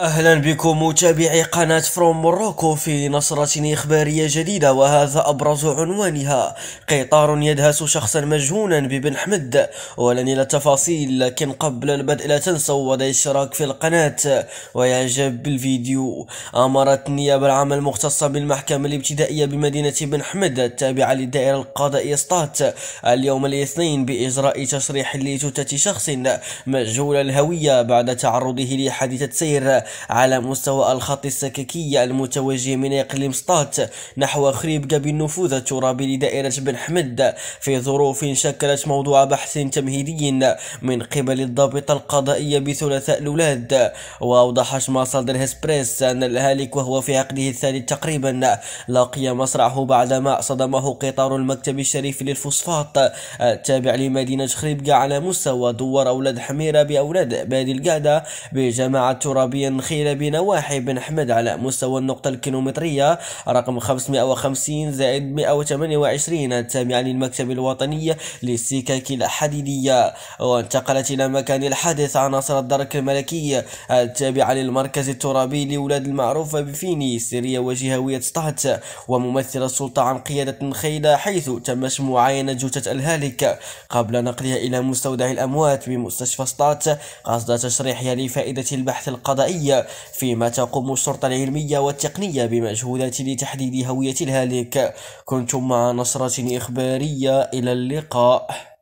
اهلا بكم متابعي قناة فروم موروكو في نشرة اخبارية جديدة وهذا ابرز عنوانها قطار يدهس شخصا مجهونا ببن حمد ولن الى التفاصيل لكن قبل البدء لا تنسوا وضع الاشتراك في القناة واعجاب بالفيديو امرت النيابة العامة المختصة بالمحكمة الابتدائية بمدينة بن حمد التابعة للدائرة القضائية سطات اليوم الاثنين باجراء تشريح لتوتة شخص مجهول الهوية بعد تعرضه لحادثة سير على مستوى الخط السككي المتوجه من إقليم سطات نحو خريبكة بالنفوذ الترابي لدائرة بن حمد في ظروف شكلت موضوع بحث تمهيدي من قبل الضابطة القضائية بثلاثاء الأولاد وأوضحت مصادر هسبريس أن الهالك وهو في عقده الثالث تقريبا لقي مصرعه بعدما صدمه قطار المكتب الشريف للفوسفات التابع لمدينة خريبكة على مستوى دوار أولاد حميرة بأولاد بادي القعدة بجماعة ترابية النخيلة بنواحي بن حمد على مستوى النقطة الكيلومترية رقم 550 زائد 128 التابعة للمكتب الوطني للسكك الحديدية وانتقلت إلى مكان الحادث عناصر الدرك الملكي التابعة للمركز الترابي لولاد المعروفة بفيني سرية وجهوية طهت وممثل السلطة عن قيادة خيلة حيث تمت معاينة جثث الهالك قبل نقلها إلى مستودع الأموات بمستشفى سطات قصد تشريحها لفائدة البحث القضائي العالمية فيما تقوم الشرطة العلمية والتقنية بمجهودات لتحديد هوية الهالك كنتم مع نصرة إخبارية إلى اللقاء